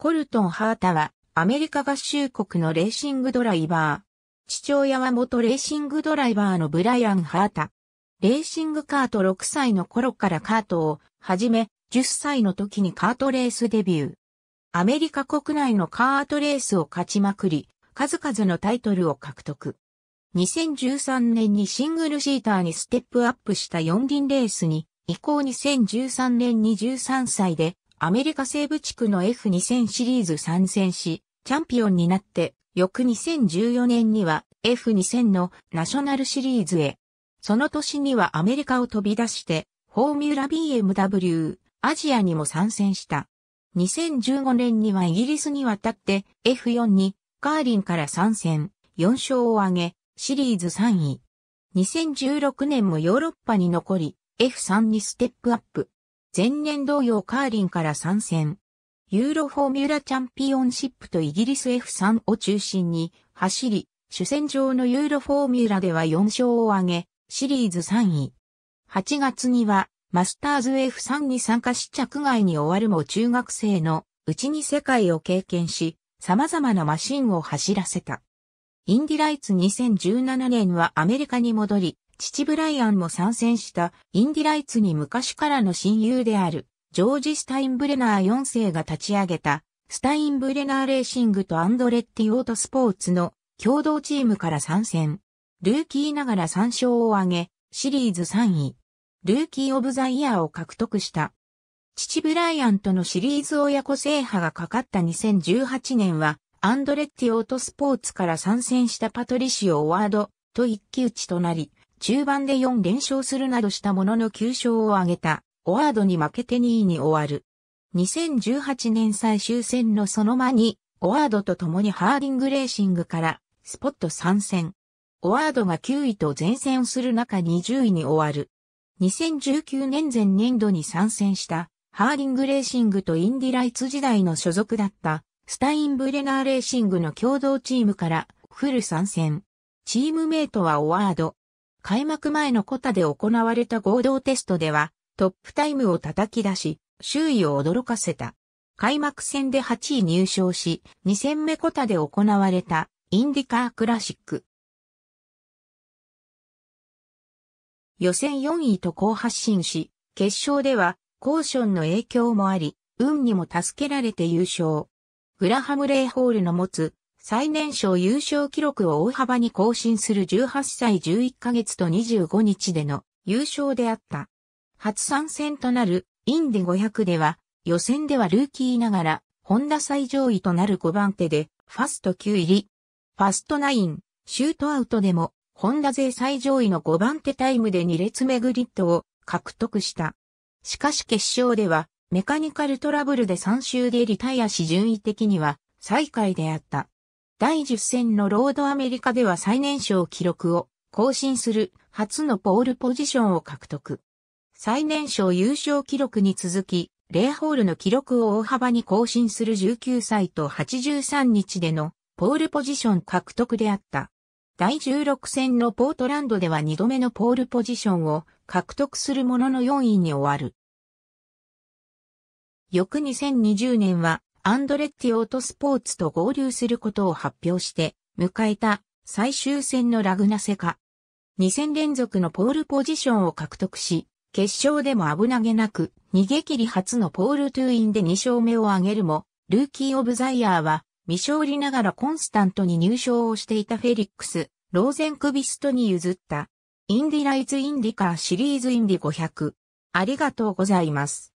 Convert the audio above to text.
コルトン・ハータは、アメリカ合衆国のレーシングドライバー。父親は元レーシングドライバーのブライアン・ハータ。レーシングカート6歳の頃からカートを始め、10歳の時にカートレースデビュー。アメリカ国内のカートレースを勝ちまくり、数々のタイトルを獲得。2013年にシングルシーターにステップアップした四輪レースに、以降2013年に13歳でアメリカ西部地区の F2000 シリーズ参戦し、チャンピオンになって、翌2014年には F2000 のナショナルシリーズへ。その年にはアメリカを飛び出して、フォーミュラ BMW アジアにも参戦した。2015年にはイギリスに渡って F4 にカーリンから参戦、4勝を挙げ、シリーズ3位。2016年もヨーロッパに残り、F3 にステップアップ。前年同様カーリンから参戦。ユーロフォーミュラチャンピオンシップとイギリス F3 を中心に走り、主戦場のユーロフォーミュラでは4勝を挙げ、シリーズ3位。8月には、マスターズ F3 に参加し着外に終わるも中学生のうちに世界を経験し、様々なマシンを走らせた。インディライツ2017年はアメリカに戻り、父ブライアンも参戦したインディライツに昔からの親友であるジョージ・スタインブレナー4世が立ち上げたスタインブレナーレーシングとアンドレッティオートスポーツの共同チームから参戦。ルーキーながら3勝を挙げ、シリーズ3位。ルーキー・オブ・ザ・イヤーを獲得した。父ブライアンとのシリーズ親子制覇がかかった2018年は、アンドレッティオートスポーツから参戦したパトリシオ・ワードと一騎打ちとなり、中盤で4連勝するなどしたものの9勝を挙げた、オワードに負けて2位に終わる。2018年最終戦のその間に、オワードと共にハーディングレーシングから、スポット参戦。オワードが9位と前線をする中20位に終わる。2019年前年度に参戦した、ハーディングレーシングとインディライツ時代の所属だった、スタインブレナーレーシングの共同チームから、フル参戦。チームメイトはオワード、開幕前のコタで行われた合同テストでは、トップタイムを叩き出し、周囲を驚かせた。開幕戦で8位入賞し、2戦目コタで行われたインディカークラシック。予選4位と好発進し、決勝ではコーションの影響もあり、運にも助けられて優勝。グラハム・レイホールの持つ最年少優勝記録を大幅に更新する18歳11ヶ月と25日での優勝であった。初参戦となるインデ500では、予選ではルーキーながら、ホンダ最上位となる5番手で、ファスト9入り。ファスト9、シュートアウトでも、ホンダ勢最上位の5番手タイムで2列目グリッドを獲得した。しかし決勝では、メカニカルトラブルで3周でリタイアし順位的には最下位であった。第10戦のロードアメリカでは最年少記録を更新する初のポールポジションを獲得。最年少優勝記録に続き、レイホールの記録を大幅に更新する19歳と83日でのポールポジション獲得であった。第16戦のポートランドでは2度目のポールポジションを獲得するものの4位に終わる。翌2020年はアンドレッティオートスポーツと合流することを発表して、迎えた最終戦のラグナセカ。2戦連続のポールポジションを獲得し、決勝でも危なげなく、逃げ切り初のポールトゥーインで2勝目を挙げるも、ルーキー・オブ・ザイヤーは、未勝利ながらコンスタントに入賞をしていたフェリックス、ローゼンクビストに譲った。インディライズ・インディカーシリーズインディ500。ありがとうございます。